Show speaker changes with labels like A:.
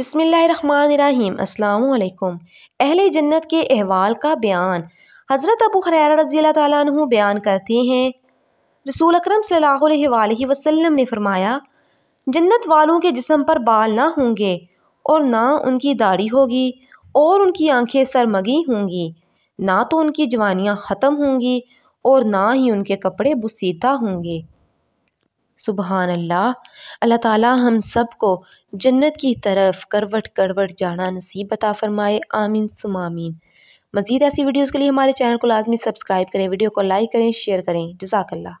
A: बसमीम् अल्लाम अहल जन्नत के अहवाल का बयान हज़रत अबू खरार रज़ी तु बयान करते हैं रसूल अक्रम सल्ह ने फरमाया जन्नत वालों के जिसम पर बाल ना होंगे और ना उनकी दाढ़ी होगी और उनकी आंखें सरमगी होंगी ना तो उनकी जवानियाँ ख़त्म होंगी और ना ही उनके कपड़े बसीता होंगे सुबहान अल्लाह अल्लाह ताला हम सब को जन्नत की तरफ करवट करवट जाना नसीब बता फरमाए आमीन सुमामीन मज़ीद ऐसी वीडियोज़ के लिए हमारे चैनल को लाजमी सब्सक्राइब करें वीडियो को लाइक करें शेयर करें जजाकल्ला